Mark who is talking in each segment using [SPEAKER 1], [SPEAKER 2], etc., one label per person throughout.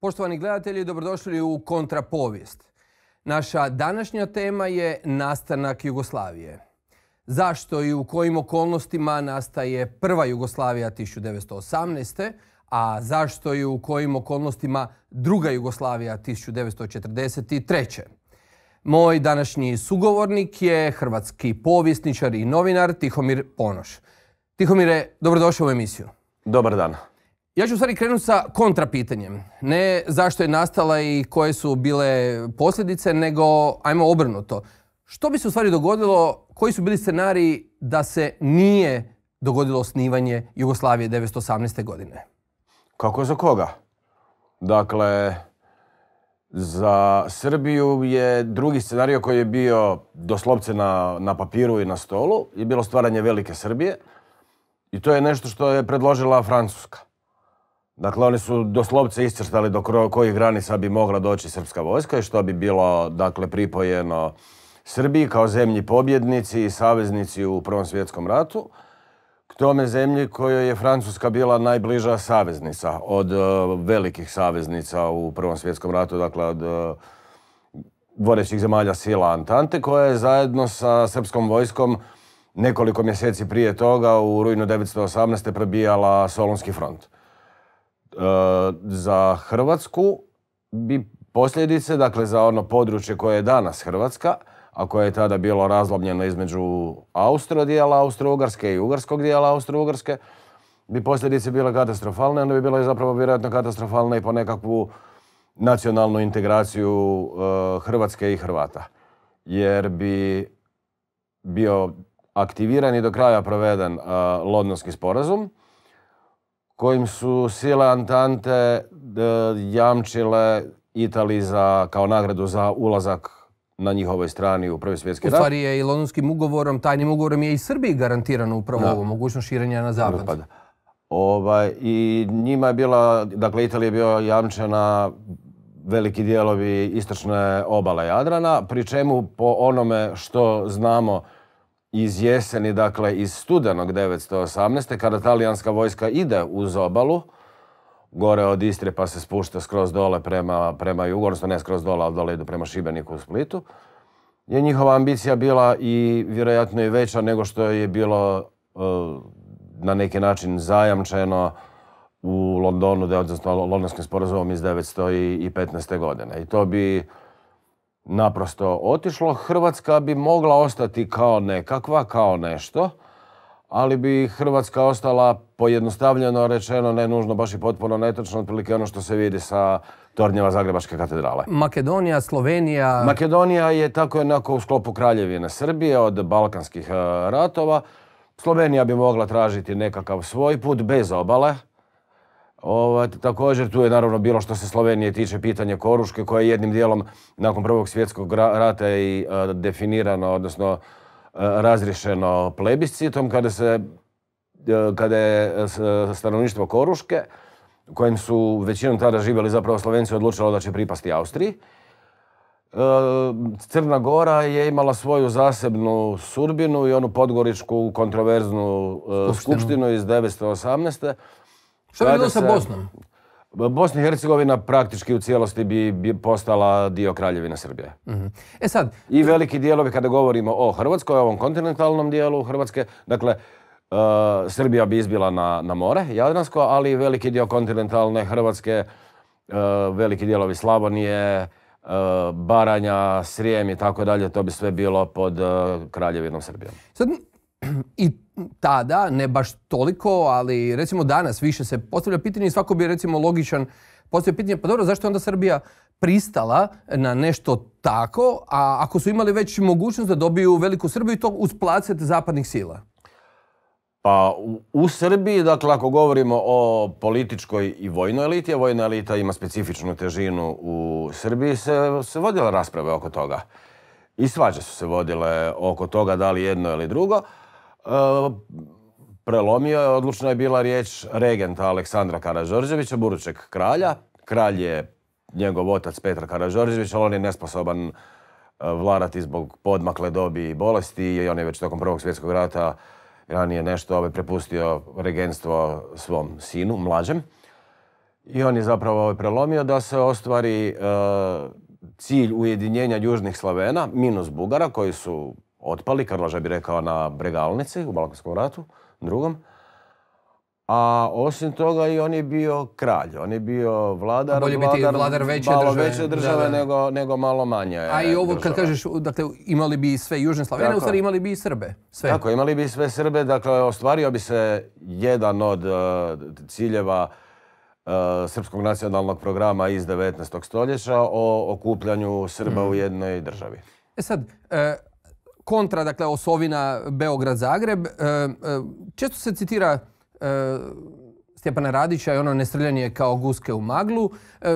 [SPEAKER 1] Poštovani gledatelji, dobrodošli u Kontrapovijest. Naša današnja tema je nastanak Jugoslavije. Zašto i u kojim okolnostima nastaje prva Jugoslavija 1918. a zašto i u kojim okolnostima druga Jugoslavija 1943. Moj današnji sugovornik je hrvatski povjesničar i novinar Tihomir Ponoš. Tihomire, dobrodošao u emisiju. Dobar dan. Ja ću u stvari krenuti sa kontrapitanjem. Ne zašto je nastala i koje su bile posljedice, nego ajmo obrnuto. Što bi se u stvari dogodilo, koji su bili scenariji da se nije dogodilo osnivanje Jugoslavije 1918. godine?
[SPEAKER 2] Kako za koga? Dakle, za Srbiju je drugi scenarij koji je bio doslovce na, na papiru i na stolu, je bilo stvaranje Velike Srbije. I to je nešto što je predložila Francuska. Dakle, oni su doslovce iscrtali do kojih granica bi mogla doći srpska vojska i što bi bilo dakle, pripojeno Srbiji kao zemlji pobjednici i saveznici u Prvom svjetskom ratu, k tome zemlji kojoj je Francuska bila najbliža saveznica od e, velikih saveznica u Prvom svjetskom ratu, dakle od uh, vodećih zemalja sila Antante, koja je zajedno sa srpskom vojskom nekoliko mjeseci prije toga u rujnu 1918. prebijala Solonski front. E, za Hrvatsku bi posljedice, dakle za ono područje koje je danas Hrvatska, a koje je tada bilo razlomljeno između Austro dijela austro i Ugarskog dijela austro bi posljedice bile katastrofalne, onda bi bilo zapravo vjerojatno katastrofalne i po nekakvu nacionalnu integraciju e, Hrvatske i Hrvata. Jer bi bio aktiviran i do kraja proveden uh, sporazum, kojim su sile Antante jamčile Italiji kao nagradu za ulazak na njihovoj strani u Prvi svjetski rat. U stvari
[SPEAKER 1] je i londonskim ugovorom, tajnim ugovorom je i Srbiji garantirano upravo ovo, mogućnost širenja na zapad.
[SPEAKER 2] Ovaj, I njima je bila, dakle Italija je bio jamčena veliki dijelovi istočne obale Jadrana, pri čemu po onome što znamo iz jeseni, dakle iz studenog 918. kada talijanska vojska ide uz obalu, gore od Istre pa se spušta skroz dole prema, prema jugu, ne skroz dole, ali dole idu prema Šibeniku u Splitu, je njihova ambicija bila i vjerojatno i veća nego što je bilo e, na neki način zajamčeno u Londonu, odnosno Londonskim sporazumom iz 915. godine. I to bi naprosto otišlo. Hrvatska bi mogla ostati kao nekakva, kao nešto, ali bi Hrvatska ostala pojednostavljeno rečeno, ne nužno baš i potpuno netočno, otprilike ono što se vidi sa tornjeva Zagrebačke katedrale.
[SPEAKER 1] Makedonija, Slovenija...
[SPEAKER 2] Makedonija je tako jednako u sklopu kraljevine Srbije od balkanskih eh, ratova. Slovenija bi mogla tražiti nekakav svoj put bez obale Ovaj, također tu je naravno bilo što se Slovenije tiče pitanje Koruške koja je jednim dijelom nakon prvog svjetskog rata i e, definirano, odnosno razrišeno razriješeno plebiscitom kada se e, kada je e, stanovništvo Koruške kojim su većinom tada živjeli zapravo Slovenci odlučilo da će pripasti Austriji. Crna Gora je imala svoju zasebnu sudbinu i onu podgoričku kontroverznu skupštinu, skupštinu iz 1918 što bi bilo sa Bosnom? Bosna i Hercegovina praktički u cijelosti bi, postala dio Kraljevina Srbije. Mhm. E sad... I veliki dijelovi kada govorimo o Hrvatskoj, ovom kontinentalnom dijelu Hrvatske, dakle, e, Srbija bi izbila na, more, Jadransko, ali veliki dio kontinentalne Hrvatske, e, veliki dijelovi Slavonije, e, Baranja, Srijem i tako dalje, to bi sve bilo pod Kraljevinom Srbijom.
[SPEAKER 1] Sad, i tada, ne baš toliko, ali recimo danas više se postavlja pitanje i svako bi recimo logičan postavio pitanje, pa dobro, zašto je onda Srbija pristala na nešto tako, a ako su imali već mogućnost da dobiju veliku Srbiju i to uz placet zapadnih sila?
[SPEAKER 2] Pa u, Srbiji, dakle, ako govorimo o političkoj i vojnoj eliti, a vojna elita ima specifičnu težinu u Srbiji, se, se vodila rasprave oko toga. I svađe su se vodile oko toga da li jedno ili drugo prelomio je, odlučna je bila riječ regenta Aleksandra Karažorđevića, budućeg kralja. Kralj je njegov otac Petar Karađorđević, ali on je nesposoban e, vladati zbog podmakle dobi i bolesti i on je već tokom Prvog svjetskog rata ranije nešto ovaj, prepustio regenstvo svom sinu, mlađem. I on je zapravo ovaj, prelomio da se ostvari e, cilj ujedinjenja južnih Slavena, minus Bugara, koji su otpali, Karloža bi rekao na Bregalnici u Balkanskom ratu, drugom. A osim toga i on je bio kralj, on je bio vladar, Bolje vladar, biti vladar veće malo države, veće države Nego, nego malo manje A i ovo kad
[SPEAKER 1] kažeš, dakle, imali bi sve južne Slavene, u stvari imali bi i Srbe.
[SPEAKER 2] Sve. Tako, imali bi sve Srbe, dakle, ostvario bi se jedan od e, ciljeva e, Srpskog nacionalnog programa iz 19. stoljeća o okupljanju Srba u mhm. jednoj državi.
[SPEAKER 1] E sad, e, kontra, dakle Osovina, Beograd, Zagreb. E, e, često se citira e, Stjepana Radića i ono nestrljanje kao guske u maglu.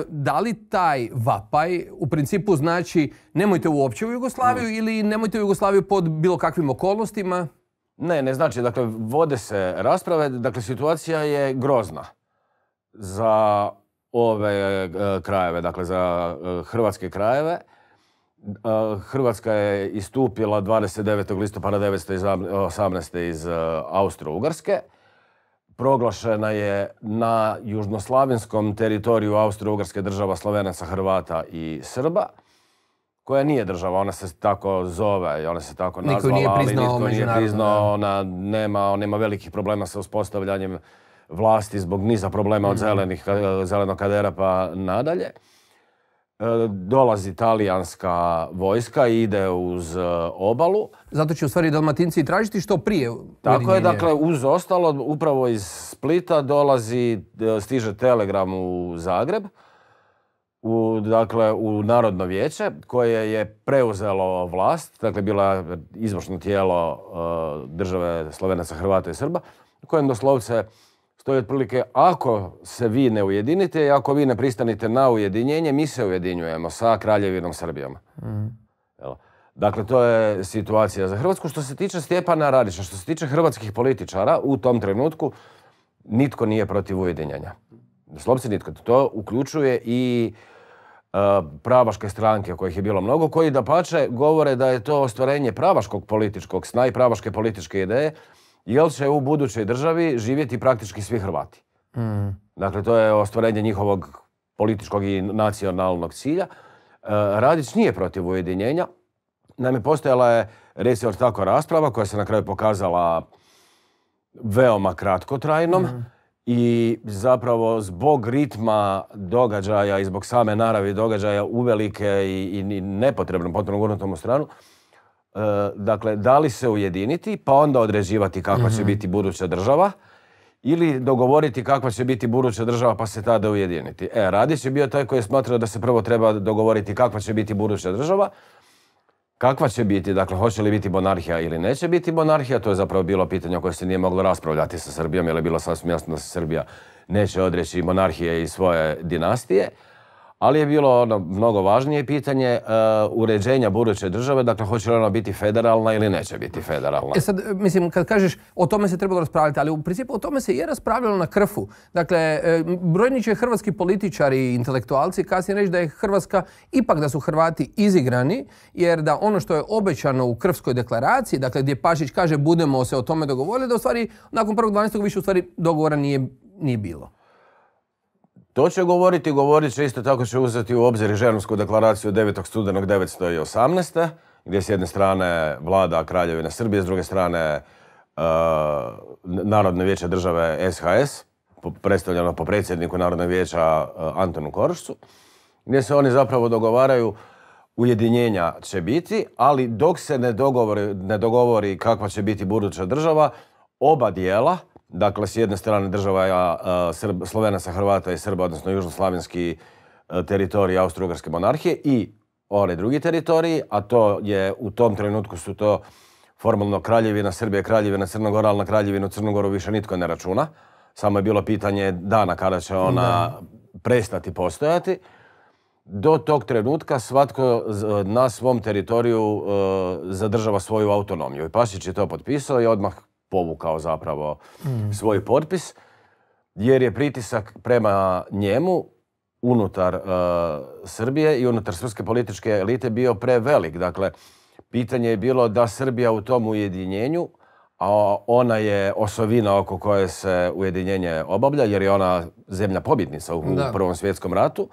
[SPEAKER 1] Da li taj vapaj u principu znači nemojte uopće u Jugoslaviju ili nemojte u Jugoslaviju pod bilo kakvim okolnostima? Ne, ne znači. Dakle, vode se rasprave. Dakle, situacija je grozna
[SPEAKER 2] za ove krajeve, dakle za hrvatske krajeve. Hrvatska je istupila 29. listopada 1918. iz e, Austro-Ugarske. Proglašena je na južnoslavenskom teritoriju Austro-Ugarske država Slovenaca, Hrvata i Srba, koja nije država, ona se tako zove, i ona se tako nazvala, nije ali niko nije priznao, ona nema, ona nema velikih problema sa uspostavljanjem vlasti zbog niza problema od mhm. zelenih, e, zelenog kadera pa nadalje. E, dolazi talijanska vojska i ide uz e, obalu.
[SPEAKER 1] Zato će u stvari dalmatinci tražiti što prije. Tako je, dakle,
[SPEAKER 2] uz ostalo, upravo iz Splita dolazi, e, stiže telegram u Zagreb, u, dakle, u Narodno vijeće koje je preuzelo vlast, dakle, bila izvršno tijelo države Slovenaca, Hrvata i Srba, u kojem doslovce to je otprilike, ako se vi ne ujedinite i ako vi ne pristanite na ujedinjenje, mi se ujedinjujemo sa Kraljevinom Srbijom. Mhm. Dakle, to je situacija za Hrvatsku. Što se tiče Stjepana Radića, što se tiče hrvatskih političara, u tom trenutku nitko nije protiv ujedinjenja. Slopci nitko. To uključuje i e, pravaške stranke kojih je bilo mnogo, koji da pače govore da je to ostvarenje pravaškog političkog sna i pravaške političke ideje, jel će u budućoj državi živjeti praktički svi Hrvati. Mm. Dakle, to je ostvarenje njihovog političkog i nacionalnog cilja. E, Radić nije protiv ujedinjenja. Naime, postojala je, reci tako, rasprava koja se na kraju pokazala veoma kratkotrajnom mm. i zapravo zbog ritma događaja i zbog same naravi događaja uvelike i, i nepotrebno, potpuno gurnutom u stranu, Eh, dakle, da li se ujediniti pa onda određivati kakva će mhm. biti buduća država ili dogovoriti kakva će biti buduća država pa se tada ujediniti. E, Radić je bio taj koji je smatrao da se prvo treba dogovoriti kakva će biti buduća država, kakva će biti, dakle, hoće li biti monarhija ili neće biti monarhija, to je zapravo bilo pitanje koje se nije moglo raspravljati sa Srbijom, jer je bilo sasvim jasno da se Srbija neće odreći monarhije i svoje dinastije ali je bilo ono mnogo važnije pitanje e, uređenja buduće države, dakle hoće li ona biti federalna ili neće biti federalna. E
[SPEAKER 1] sad, e, mislim, kad kažeš o tome se trebalo raspravljati, ali u principu o tome se je raspravljalo na krfu. Dakle, e, brojni će hrvatski političari i intelektualci kasnije reći da je Hrvatska, ipak da su Hrvati izigrani, jer da ono što je obećano u krfskoj deklaraciji, dakle gdje Pašić kaže budemo se o tome dogovorili, da u stvari nakon 1.12. više u stvari dogovora nije, nije bilo.
[SPEAKER 2] To će govoriti govorit će isto tako će uzeti u obzir Ženevsku deklaraciju 9. studenog 1918. gdje s jedne strane vlada Kraljevina Srbije, s druge strane narodno e, Narodne vijeće države SHS, predstavljeno po predsjedniku Narodnog vijeća e, Antonu Korošcu, gdje se oni zapravo dogovaraju ujedinjenja će biti, ali dok se ne dogovori, ne dogovori kakva će biti buduća država, oba dijela, Dakle, s jedne strane država je Slovenaca, Hrvata i Srba, odnosno južnoslavenski e, teritorij austro monarhije i onaj drugi teritorij, a to je u tom trenutku su to formalno kraljevina Srbije, kraljevina Crnogora, ali na kraljevinu Crnogoru više nitko ne računa. Samo je bilo pitanje dana kada će ona prestati postojati. Do tog trenutka svatko na svom teritoriju e, zadržava svoju autonomiju. I Pasić je to potpisao i odmah povukao zapravo mm. svoj potpis jer je pritisak prema njemu unutar uh, Srbije i unutar srpske političke elite bio prevelik. Dakle, pitanje je bilo da Srbija u tom ujedinjenju, a ona je osovina oko koje se ujedinjenje obavlja, jer je ona zemlja pobjednica u Prvom svjetskom ratu.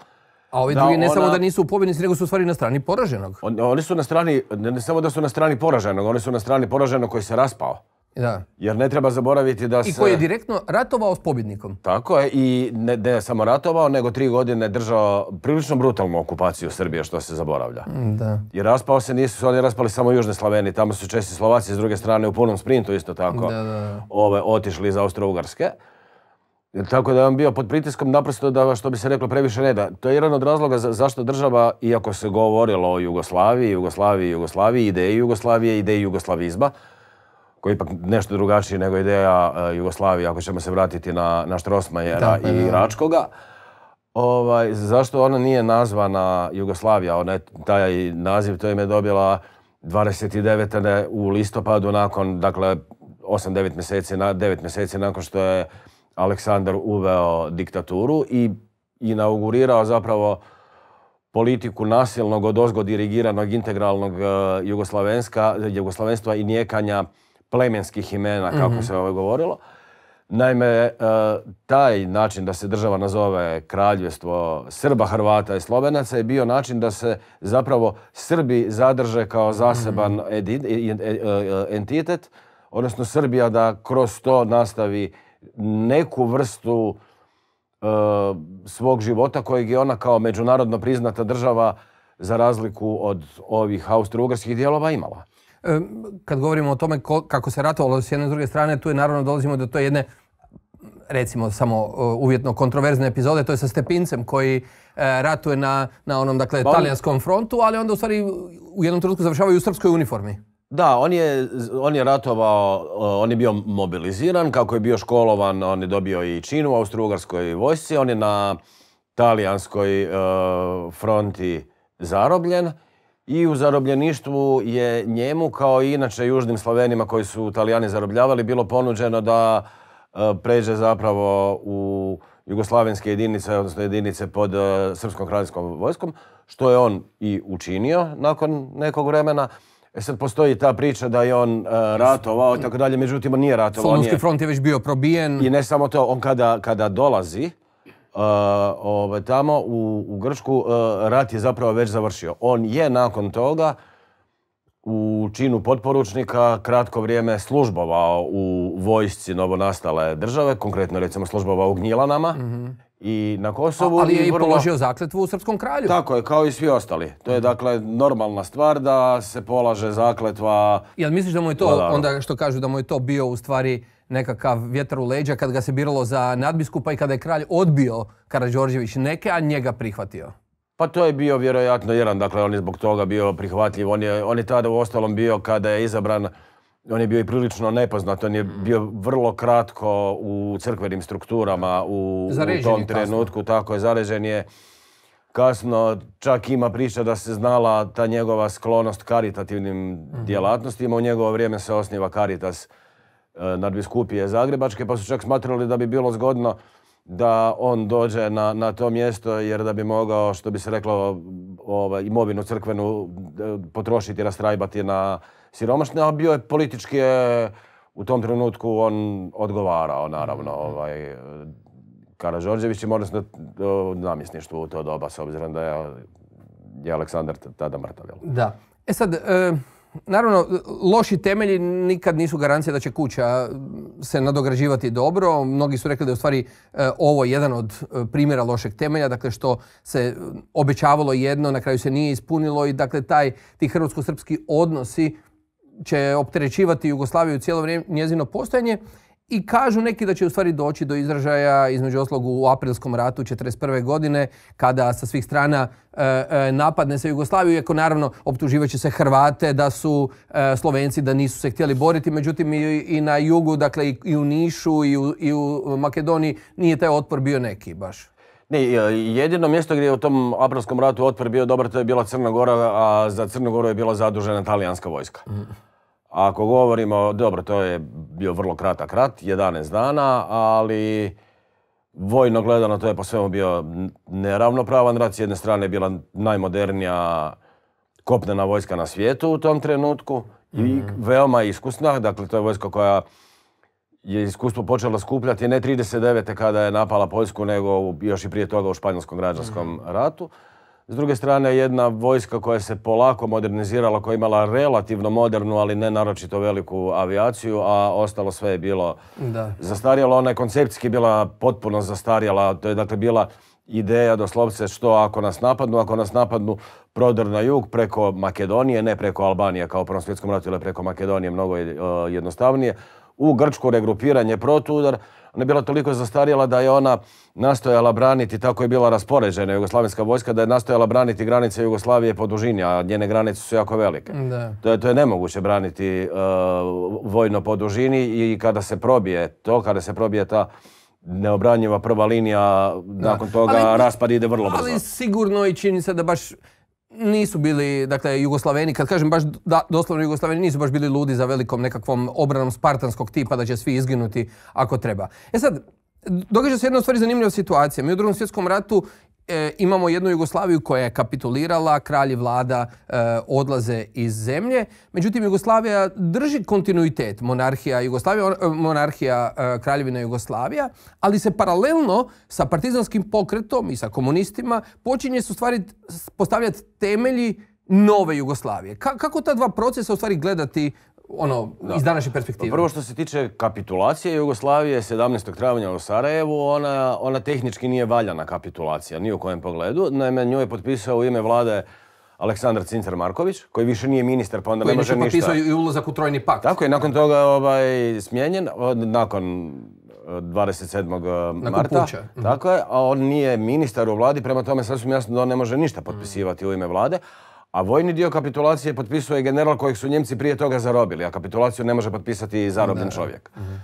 [SPEAKER 2] A ovi drugi ne samo da
[SPEAKER 1] nisu pobjednici, nego su u stvari na strani poraženog.
[SPEAKER 2] oni su na strani, ne samo da su na strani poraženog, oni su na strani poraženog koji se raspao. Da. Jer ne treba zaboraviti da se... I koji je
[SPEAKER 1] direktno ratovao s pobjednikom.
[SPEAKER 2] Tako je, i ne, ne samo ratovao, nego tri godine držao prilično brutalnu okupaciju Srbije, što se zaboravlja. Mm, da. I raspao se, nisu se oni raspali samo južne Slaveni, tamo su česti Slovaci s druge strane u punom sprintu isto tako da, da. Ove, otišli iz Austro-Ugarske. Tako da je on bio pod pritiskom naprosto da, što bi se reklo, previše da. To je jedan od razloga zašto država, iako se govorilo o Jugoslaviji, Jugoslaviji, Jugoslaviji, ideji Jugoslavije, ideji jugoslavizma, koji je ipak nešto drugačiji nego ideja e, Jugoslavije, ako ćemo se vratiti na, Štrosmajera i Račkoga. Ovaj, zašto ona nije nazvana Jugoslavija? Ona taj naziv to im je dobila 29. u listopadu nakon, dakle, 8-9 mjeseci, 9 mjeseci nakon što je Aleksandar uveo diktaturu i inaugurirao zapravo politiku nasilnog, odozgo dirigiranog, integralnog e, jugoslavenstva i njekanja plemenskih imena, kako mhm. se ovo govorilo. Naime, e, taj način da se država nazove kraljevstvo Srba, Hrvata i Slovenaca je bio način da se zapravo Srbi zadrže kao mhm. zaseban e, e, entitet, odnosno Srbija da kroz to nastavi neku vrstu svog života kojeg je ona kao međunarodno priznata država za razliku od ovih austro ugarskih dijelova imala.
[SPEAKER 1] Kad govorimo o tome kako se ratovalo s jedne s druge strane, tu je naravno dolazimo do to jedne recimo samo e, uvjetno kontroverzne epizode, to je sa Stepincem koji e, ratuje na, onom dakle talijanskom frontu, ali onda u stvari u jednom trenutku završavaju u srpskoj uniformi.
[SPEAKER 2] Da, on je, ratovao, e, on je bio mobiliziran, kako je bio školovan, on je dobio i činu u Austrougarskoj vojsci, on je na talijanskoj fronti zarobljen i u zarobljeništvu je njemu kao i inače južnim Slovenima koji su Italijani zarobljavali bilo ponuđeno da e, pređe zapravo u jugoslavenske jedinice, odnosno jedinice pod e, srpskom kraljevskom vojskom, što je on i učinio nakon nekog vremena. E sad postoji ta priča da je on e, ratovao i tako dalje, međutim on nije ratovao. Solonski front je već bio probijen. I ne samo to, on kada, kada dolazi, Ovaj, tamo u, Grčku rat je zapravo već završio. On je nakon toga u činu potporučnika kratko vrijeme službovao u vojsci novonastale države, konkretno recimo službovao u Gnjilanama i na Kosovu. ali je i položio zakletvu u Srpskom kralju. Tako je, kao i svi ostali. To je dakle normalna stvar da se polaže zakletva...
[SPEAKER 1] Jel misliš da mu je to, onda što kažu da mu je to bio u stvari nekakav vjetar u leđa kad ga se biralo za nadbiskupa i kada je kralj odbio Karađorđević neke, a njega prihvatio.
[SPEAKER 2] Pa to je bio vjerojatno jedan, dakle on je zbog toga bio prihvatljiv. On je, on je tada u ostalom bio kada je izabran, on je bio i prilično nepoznat, on je bio vrlo kratko u crkvenim strukturama u, u tom trenutku, tako je, zarežen je kasno, čak ima priča da se znala ta njegova sklonost karitativnim mhm. djelatnostima, u njegovo vrijeme se osniva Karitas E, nadbiskupije Zagrebačke, pa su čak smatrali da bi bilo zgodno da on dođe na, na to mjesto jer da bi mogao, što bi se reklo, ovaj, imovinu crkvenu e, potrošiti, rastrajbati na siromašne, a bio je politički e, u tom trenutku on odgovarao, naravno, ovaj, Karađorđević i morali u to doba, s obzirom da je, Aleksandar tada mrtav.
[SPEAKER 1] Da. E sad, Naravno, loši temelji nikad nisu garancija da će kuća se nadograđivati dobro. Mnogi su rekli da je u stvari e, ovo jedan od e, primjera lošeg temelja, dakle što se obećavalo jedno, na kraju se nije ispunilo i dakle taj, ti hrvatsko-srpski odnosi će opterećivati Jugoslaviju cijelo vrijeme njezino postojanje i kažu neki da će u stvari doći do izražaja između oslogu u aprilskom ratu 1941. godine kada sa svih strana e, e, napadne se Jugoslaviju, iako naravno optuživaće se Hrvate da su e, Slovenci da nisu se htjeli boriti, međutim i, i na jugu, dakle i, u Nišu i u, i Makedoniji nije taj otpor bio neki baš.
[SPEAKER 2] Ne, jedino mjesto gdje je u tom aprilskom ratu otpor bio dobar to je bila Crna Gora, a za Crnu Goru je bila zadužena talijanska vojska. Mm. Ako govorimo, dobro, to je bio vrlo kratak rat, 11 dana, ali vojno gledano to je po svemu bio neravnopravan rat. S jedne strane je bila najmodernija kopnena vojska na svijetu u tom trenutku i mhm. veoma iskusna. Dakle, to je vojska koja je iskustvo počela skupljati ne 39. kada je napala Poljsku, nego još i prije toga u Španjolskom građanskom mhm. ratu. S druge strane, jedna vojska koja se polako modernizirala, koja je imala relativno modernu, ali ne naročito veliku avijaciju, a ostalo sve je bilo da. zastarjelo. Ona je konceptski bila potpuno zastarjala, To je dakle bila ideja doslovce što ako nas napadnu, ako nas napadnu prodor na jug preko Makedonije, ne preko Albanije kao u Prvom svjetskom ratu, ili preko Makedonije mnogo e, jednostavnije, u Grčku regrupiranje protudar, ona je bila toliko zastarjela da je ona nastojala braniti, tako je bila raspoređena jugoslavenska vojska, da je nastojala braniti granice Jugoslavije po dužini, a njene granice su jako velike. To, je, nemoguće braniti e, vojno po dužini i kada se probije to, kada se probije ta neobranjiva prva linija, nakon toga raspad ide vrlo brzo. Ali
[SPEAKER 1] sigurno i čini se da baš nisu bili, dakle, Jugoslaveni, kad kažem baš da, doslovno Jugoslaveni, nisu baš bili ludi za velikom nekakvom obranom spartanskog tipa da će svi izginuti ako treba. E sad, događa se jedna stvari zanimljiva situacija. Mi u drugom svjetskom ratu e, imamo jednu Jugoslaviju koja je kapitulirala, kralj vlada e, odlaze iz zemlje. Međutim, Jugoslavija drži kontinuitet, monarhija e, monarhija kraljevina Jugoslavija, ali se paralelno sa partizanskim pokretom i sa komunistima počinje se postavljati temelji nove Jugoslavije. kako ta dva procesa u stvari gledati ono, iz današnje perspektive? Prvo što se tiče
[SPEAKER 2] kapitulacije Jugoslavije 17. travnja u Sarajevu, ona, ona tehnički nije valjana kapitulacija, ni u kojem pogledu. Naime, nju je potpisao u ime vlade Aleksandar Cincar Marković, koji više nije ministar, pa onda koji ne može ništa. Koji i ulazak u Trojni pakt. Tako je, nakon toga ovaj, smijenjen, nakon 27. Eh, eh, nakon marta. Mhm. Tako je, a on nije ministar u vladi, prema tome sasvim jasno da on ne može ništa potpisivati u ime vlade. A vojni dio kapitulacije potpisuje general kojeg su Njemci prije toga zarobili, a kapitulaciju ne može potpisati i zarobljen čovjek. Mhm.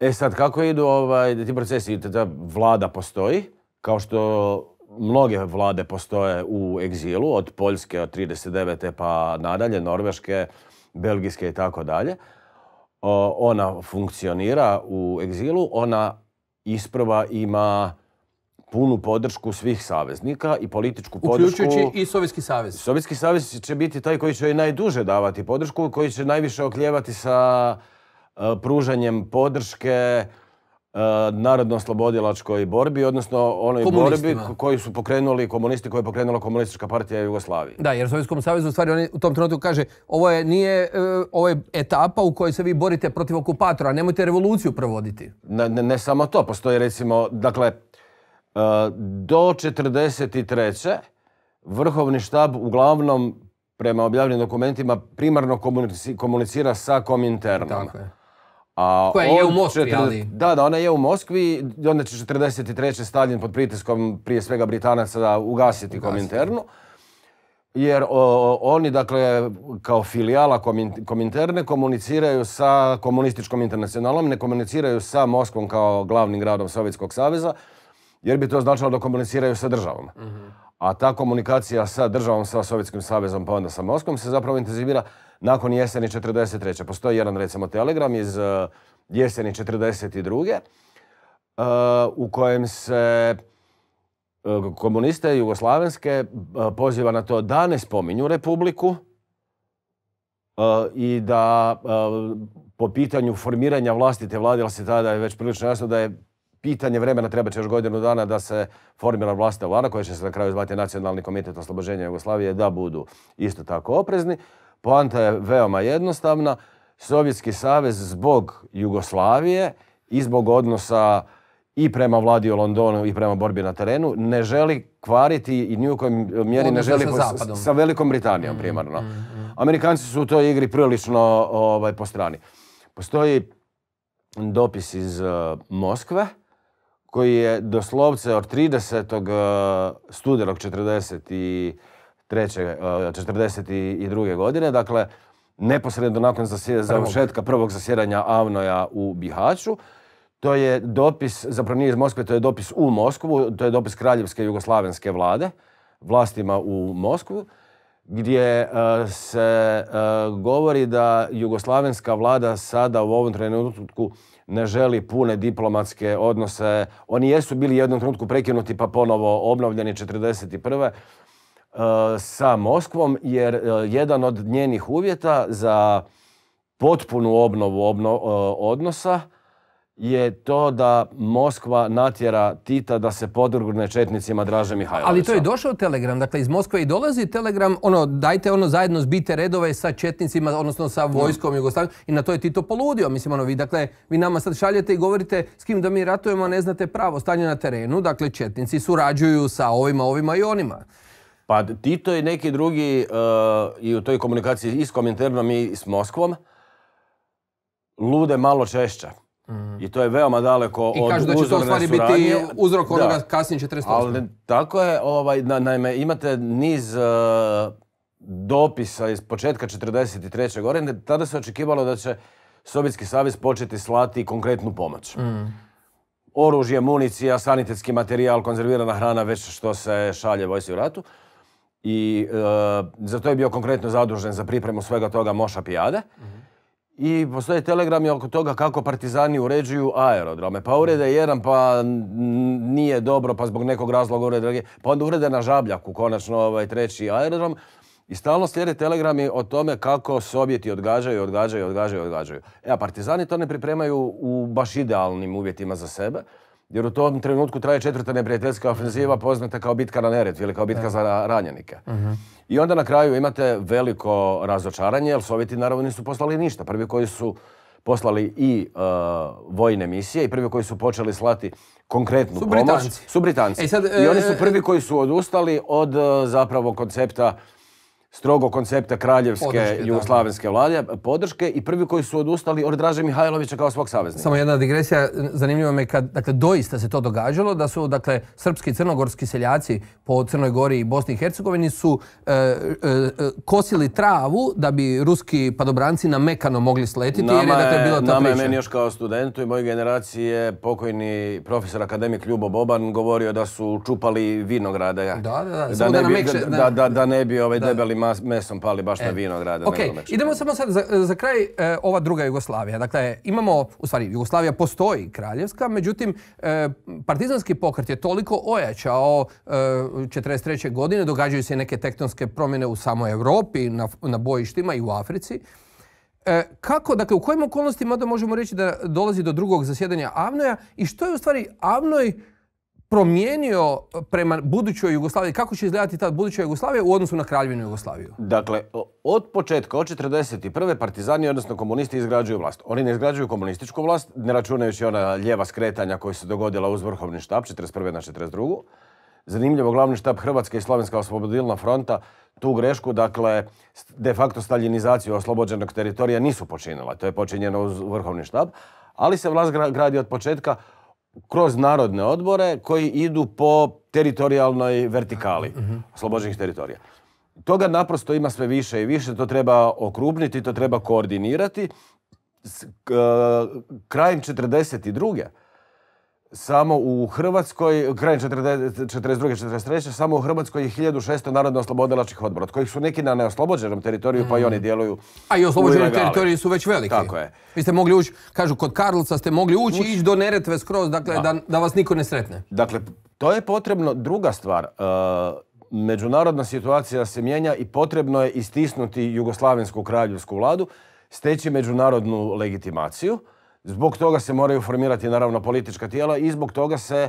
[SPEAKER 2] E sad, kako idu ovaj, ti procesi? Ta vlada postoji, kao što mnoge vlade postoje u egzilu, od Poljske od 39. pa nadalje, Norveške, Belgijske i tako dalje. Ona funkcionira u egzilu, ona isprva ima punu podršku svih saveznika i političku podršku... Uključujući
[SPEAKER 1] i Sovjetski savez. Sovjetski
[SPEAKER 2] savez će biti taj koji će najduže davati podršku, koji će najviše okljevati sa e, pružanjem podrške e, narodno-slobodilačkoj borbi, odnosno onoj borbi koju su pokrenuli komunisti, koju je pokrenula komunistička partija Jugoslavije.
[SPEAKER 1] Da, jer Sovjetskom savezu u stvari u tom trenutku kaže ovo je, nije, e, ovo je etapa u kojoj se vi borite protiv okupatora, nemojte revoluciju provoditi.
[SPEAKER 2] Ne, ne samo to, postoji recimo, dakle, do 43. vrhovni štab uglavnom prema objavljenim dokumentima primarno komunicira sa kominternom. A Koja je u Moskvi, Da, da, ona je u Moskvi. Onda će 43. Stalin pod pritiskom prije svega Britanaca da ugasiti, kominternu. Jer oni, dakle, kao filijala kominterne komuniciraju sa komunističkom internacionalom, ne komuniciraju sa Moskvom kao glavnim gradom Sovjetskog saveza, jer bi to značilo da komuniciraju sa državom. A ta komunikacija sa državom, sa Sovjetskim savezom pa onda sa Moskvom se zapravo intenzivira nakon jeseni 43. Postoji jedan recimo telegram iz eh, jeseni 42. Eh, u kojem se eh, komuniste jugoslavenske poziva na to da ne spominju republiku i da po pitanju formiranja vlastite vlade, ali se tada je već prilično jasno da je pitanje vremena treba će još godinu dana da se formira u vlada koja će se na kraju zvati Nacionalni komitet oslobođenja Jugoslavije da budu isto tako oprezni. Poanta je veoma jednostavna. Sovjetski savez zbog Jugoslavije i zbog odnosa i prema vladi u Londonu i prema borbi na terenu ne želi kvariti i ni u kojem mjeri ne želi sa, Velikom Britanijom mm, primarno. Mm, mm. Amerikanci su u toj igri prilično ovaj, po strani. Postoji dopis iz eh, Moskve koji je doslovce od 30. E, studenog 43. 42. E, godine, dakle neposredno nakon završetka prvog zasjedanja Avnoja u Bihaću, to je dopis, zapravo nije iz Moskve, to je dopis u Moskvu, to je dopis Kraljevske jugoslavenske vlade, vlastima u Moskvu, gdje e, se govori da jugoslavenska vlada sada u ovom trenutku ne želi pune diplomatske odnose. Oni jesu bili jednom trenutku prekinuti pa ponovo obnovljeni 1941 eh, sa Moskvom jer eh, jedan od njenih uvjeta za potpunu obnovu eh, odnosa je to da Moskva natjera Tita da se podvrgne četnicima Draže Mihajlovića. Ali to je
[SPEAKER 1] došao telegram, dakle iz Moskve i dolazi telegram, ono dajte ono zajedno zbite redove sa četnicima, odnosno sa vojskom no. i na to je Tito poludio. Mislim ono vi dakle, vi nama sad šaljete i govorite s kim da mi ratujemo, a ne znate pravo stanje na terenu, dakle četnici surađuju sa ovima, ovima i onima.
[SPEAKER 2] Pa Tito i neki drugi eh, i u toj komunikaciji i s Kominternom i s Moskvom lude malo češće. Mm. I to je veoma daleko I kažu da će to u stvari biti uzrok onoga kasnije tako je, ovaj, naime imate niz e, dopisa iz početka 43. godine, tada se očekivalo da će Sovjetski savez početi slati konkretnu pomoć. Mm. Oružje, municija, sanitetski materijal, konzervirana hrana, već što se šalje vojsi u ratu. I e, za to je bio konkretno zadužen za pripremu svega toga Moša Pijade. Mhm i postoje telegrami oko toga kako partizani uređuju aerodrome. Pa urede jedan, pa nije dobro, pa zbog nekog razloga urede Pa onda urede na Žabljaku, konačno ovaj treći aerodrom. I stalno slijede telegrami o tome kako Sovjeti odgađaju, odgađaju, odgađaju, odgađaju. E, a partizani to ne pripremaju u baš idealnim uvjetima za sebe jer u tom trenutku traje četvrta neprijateljska ofenziva poznata kao bitka na Neretvi ili kao bitka za ranjenike. Mhm. I onda na kraju imate veliko razočaranje jer Sovjeti naravno nisu poslali ništa. Prvi koji su poslali i e, vojne misije i prvi koji su počeli slati konkretnu su pomoć su Britanci. E I oni e, su prvi koji su odustali od zapravo koncepta strogo koncepta kraljevske jugoslavenske vlade, podrške i prvi koji su odustali od Draže Mihajlovića kao svog saveznika. Samo
[SPEAKER 1] jedna digresija, zanimljivo me kad, dakle, doista se to događalo, da su, dakle, srpski crnogorski seljaci po Crnoj Gori i Bosni i Hercegovini su e, e, e, kosili travu da bi ruski padobranci na mekano mogli sletiti nama jer je, dakle, bila meni još
[SPEAKER 2] kao studentu i moje generacije pokojni profesor akademik Ljubo Boban govorio da su čupali vinograde. Da, da, da. Da, ne bi, mekše, mesom pali baš na e. vinograde. Ok, idemo
[SPEAKER 1] samo sad za, kraj e, ova druga Jugoslavija. Dakle, imamo, u stvari Jugoslavija postoji kraljevska, međutim e, partizanski pokret je toliko ojačao 1943. godine, događaju se neke tektonske promjene u samoj Europi, na, bojištima i u Africi. Kako, dakle, u kojim okolnostima onda možemo reći da dolazi do drugog zasjedanja Avnoja i što je u stvari Avnoj promijenio prema budućoj Jugoslaviji, kako će izgledati ta buduća Jugoslavija u odnosu na kraljevinu Jugoslaviju?
[SPEAKER 2] Dakle, od početka, od 1941. partizani, odnosno komunisti, izgrađuju vlast. Oni ne izgrađuju komunističku vlast, ne računajući ona ljeva skretanja koja se dogodila uz vrhovni štab, 1941 na 42. Zanimljivo, glavni štab Hrvatske i Slovenska oslobodila fronta tu grešku, dakle, de facto staljinizaciju oslobođenog teritorija nisu počinila. To je počinjeno uz vrhovni štab, ali se vlast gradi od početka kroz narodne odbore koji idu po teritorijalnoj vertikali mhm, mhm. oslobođenih teritorija. Toga naprosto ima sve više i više, to treba okrupniti, to treba koordinirati. E, krajem 42 samo u Hrvatskoj, krajem 42-43, samo u Hrvatskoj je 1600 narodno oslobodilačkih odbora, od kojih su neki na neoslobođenom teritoriju, pa i oni djeluju A i oslobođeni teritoriji su već veliki. Tako je.
[SPEAKER 1] Vi ste mogli ući, kažu, kod Karlca ste mogli ući i ići do Neretve skroz, dakle, da. vas niko ne sretne. Dakle, to je potrebno.
[SPEAKER 2] Druga stvar, e, međunarodna situacija se mijenja i potrebno je istisnuti jugoslavensku kraljevsku vladu, steći međunarodnu legitimaciju, Zbog toga se moraju formirati naravno politička tijela i zbog toga se e,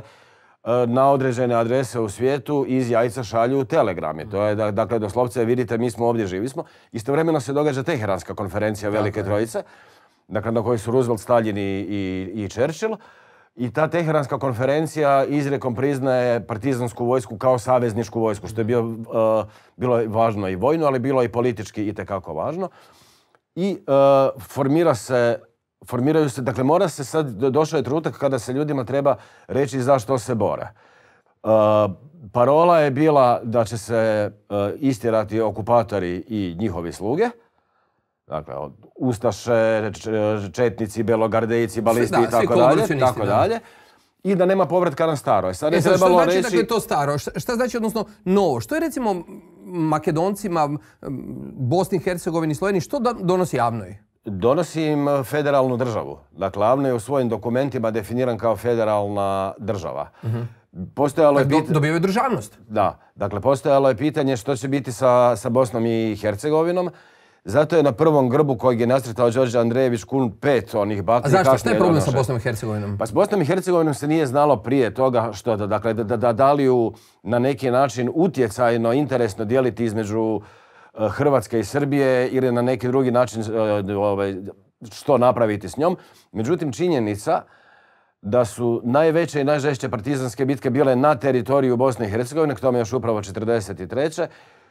[SPEAKER 2] na određene adrese u svijetu iz jajca šalju telegrami. To je, dakle, doslovce vidite, mi smo ovdje, živi smo. Istovremeno se događa Teheranska konferencija Velike Trojice, dakle, na kojoj su Roosevelt, Stalin i, Churchill. I ta Teheranska konferencija izrekom priznaje partizansku vojsku kao savezničku vojsku, što je e, bilo važno i vojno, ali bilo i politički i važno. I e, formira se formiraju se, dakle mora se sad, došao je trenutak kada se ljudima treba reći zašto se bore. E, parola je bila da će se istirati e, istjerati okupatori i njihovi sluge, dakle Ustaše, Četnici, Belogardejci, Balisti i tako dalje, tako dalje. I da nema povratka na staro. E, sad je e, trebalo šta znači dakle, to
[SPEAKER 1] staro? Šta, znači odnosno novo? Što je recimo Makedoncima, Bosni i Hercegovini, Sloveniji, što donosi javnoj?
[SPEAKER 2] Donosi im federalnu državu. Dakle, Avno je u svojim dokumentima definiran kao federalna država. mm Postojalo je biti državnost. Da. Dakle, postojalo je pitanje što će biti sa, sa Bosnom i Hercegovinom. Zato je na prvom grbu kojeg je nasretao Đorđe Andrejević kun pet onih bakli. A zašto? Što je problem sa Bosnom
[SPEAKER 1] i Hercegovinom?
[SPEAKER 2] Pa s Bosnom i Hercegovinom se nije znalo prije toga što da, dakle, da, da, da li ju na neki način utjecajno, interesno dijeliti između Eh, Hrvatske i Srbije ili na neki drugi način eh, ovaj, što napraviti s njom. Međutim, činjenica da su najveće i najžešće partizanske bitke bile na teritoriju Bosne i Hercegovine, k tome još upravo 43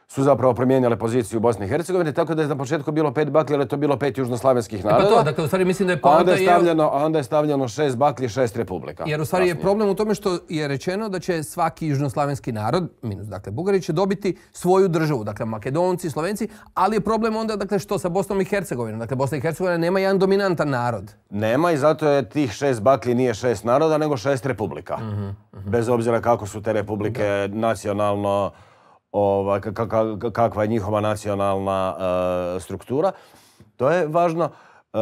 [SPEAKER 2] su zapravo promijenile poziciju u Bosni i Hercegovini, tako da je na početku bilo pet bakli, ali je to bilo pet južnoslavenskih naroda. E pa to, dakle,
[SPEAKER 1] u stvari mislim da je onda je stavljeno, a
[SPEAKER 2] onda je stavljeno šest bakli, šest republika. Jer u stvari je problem
[SPEAKER 1] u tome što je rečeno da će svaki južnoslavenski narod, minus dakle Bugari, će dobiti svoju državu, dakle Makedonci, Slovenci, ali je problem onda dakle što sa Bosnom i Hercegovinom. Dakle, Bosna i Hercegovina nema jedan dominantan narod.
[SPEAKER 2] Nema i zato je tih šest bakli nije šest naroda, nego šest republika. Mhm, mhm. Bez obzira kako su te republike nacionalno kakva je njihova nacionalna e, struktura. To je važno. E,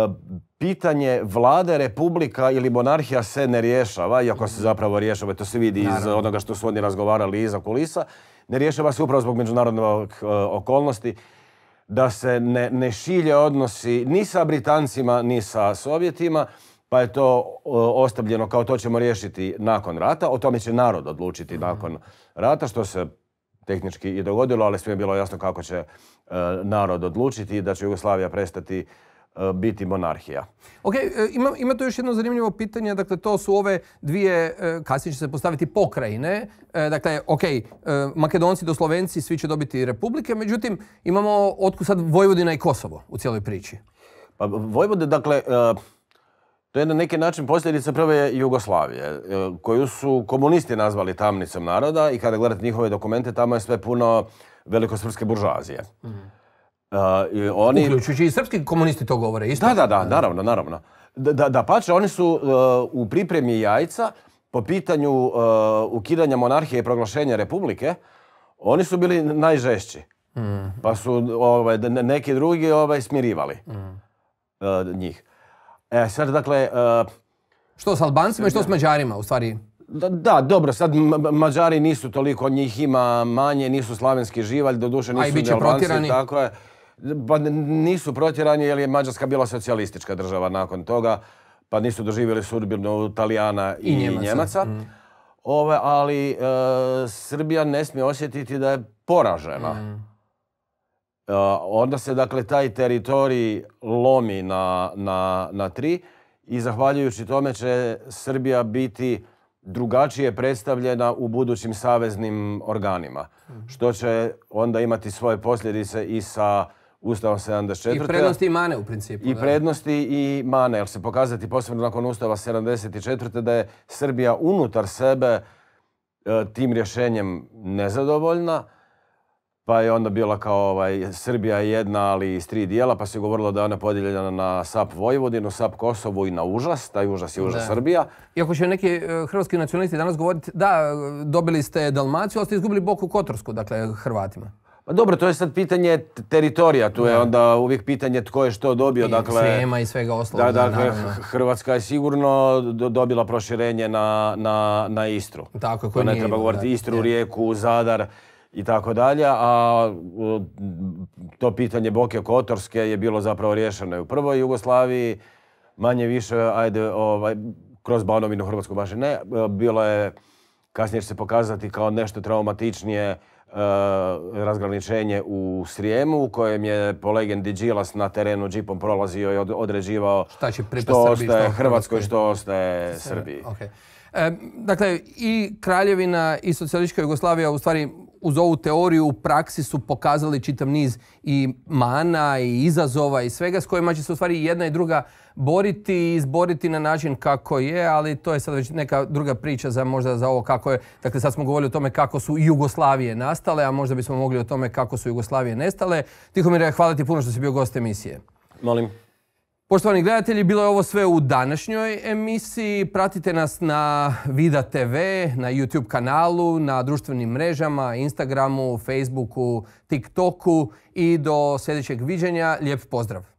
[SPEAKER 2] pitanje vlade, republika ili monarhija se ne rješava, iako se zapravo rješava, to se vidi iz onoga što su oni razgovarali iza kulisa, ne rješava se upravo zbog međunarodnih e, okolnosti da se ne, šilje odnosi ni sa Britancima, ni sa Sovjetima, pa je to ostavljeno kao to ćemo riješiti nakon rata, o tome će narod odlučiti mhm. nakon rata, što se tehnički i dogodilo, ali sve je bilo jasno kako će e, narod
[SPEAKER 1] odlučiti i da će Jugoslavija
[SPEAKER 2] prestati e, biti monarhija.
[SPEAKER 1] Ok, e, ima, ima tu još jedno zanimljivo pitanje, dakle to su ove dvije, kasnije će se postaviti pokrajine, dakle ok, Makedonci do Slovenci svi će dobiti republike, međutim imamo otku sad Vojvodina i Kosovo u cijeloj priči. Pa Vojvode, dakle, to je na
[SPEAKER 2] neki način posljedica prve Jugoslavije, e, koju su komunisti nazvali tamnicom naroda i kada gledate njihove dokumente, tamo je sve puno velikosrpske buržoazije. Mhm. E, i oni... Uključujući
[SPEAKER 1] i srpski komunisti to govore
[SPEAKER 2] isto. Da, da, da, naravno, naravno. Da, pače, oni su e, u pripremi jajca po pitanju ukidanja monarhije i proglašenja republike, oni su bili najžešći. Mhm. Pa su ovaj, neki drugi ovaj, smirivali mhm. njih. E, sad, dakle... E,
[SPEAKER 1] što s Albancima i što s Mađarima, u stvari?
[SPEAKER 2] Da, da, dobro, sad Mađari nisu toliko, njih ima manje, nisu slavenski živalj, doduše nisu... Albanci, Tako je. Pa nisu protjerani jer je Mađarska bila socijalistička država nakon toga, pa nisu doživjeli sudbilno Talijana i, I Njemaca. Njemaca. Mm. Ove, ali e, Srbija ne smije osjetiti da je poražena. Mm. Eh, onda se dakle taj teritorij lomi na, na, na tri i zahvaljujući tome će Srbija biti drugačije predstavljena u budućim saveznim organima. Mhm. Što će onda imati svoje posljedice i sa Ustavom 74. I prednosti i mane u principu. I prednosti i mane, jer se pokazati posebno nakon Ustava 74. da je Srbija unutar sebe eh, tim rješenjem nezadovoljna, pa je onda bila kao ovaj, Srbija jedna, ali iz tri dijela, pa se govorilo da je ona podijeljena na SAP Vojvodinu, SAP Kosovu i na Užas, taj Užas je Užas da. Srbija.
[SPEAKER 1] Iako će neki eh, hrvatski nacionalisti danas govoriti, da, dobili ste Dalmaciju, ali ste izgubili Boku Kotorsku, dakle, Hrvatima.
[SPEAKER 2] Pa dobro, to je sad pitanje teritorija, tu je onda uvijek pitanje tko je što dobio, I dakle... i
[SPEAKER 1] svega oslova. da, dakle,
[SPEAKER 2] Hrvatska je sigurno dobila proširenje na, na, na Istru. Tako, to ne treba govoriti, Istru, Rijeku, Zadar i tako dalje, a to pitanje Boke Kotorske je bilo zapravo riješeno u prvoj Jugoslaviji, manje više, ajde, ovaj, kroz Banovinu Hrvatsku baš ne, e, bilo je, kasnije će se pokazati kao nešto traumatičnije e, razgraničenje u Srijemu, u kojem je po legendi na terenu džipom prolazio i određivao
[SPEAKER 1] šta će što ostaje Hrvatskoj, što
[SPEAKER 2] ostaje Srbiji. Okay
[SPEAKER 1] dakle, i Kraljevina i socijalistička Jugoslavija u stvari uz ovu teoriju u praksi su pokazali čitav niz i mana i izazova i svega s kojima će se u stvari jedna i druga boriti i izboriti na način kako je, ali to je sad već neka druga priča za možda za ovo kako je. Dakle, sad smo govorili o tome kako su Jugoslavije nastale, a možda bismo mogli o tome kako su Jugoslavije nestale. Tihomir, hvala ti puno što si bio gost emisije. Molim. Poštovani gledatelji, bilo je ovo sve u današnjoj emisiji. Pratite nas na Vida TV, na YouTube kanalu, na društvenim mrežama, Instagramu, Facebooku, TikToku i do sljedećeg viđenja. Lijep pozdrav!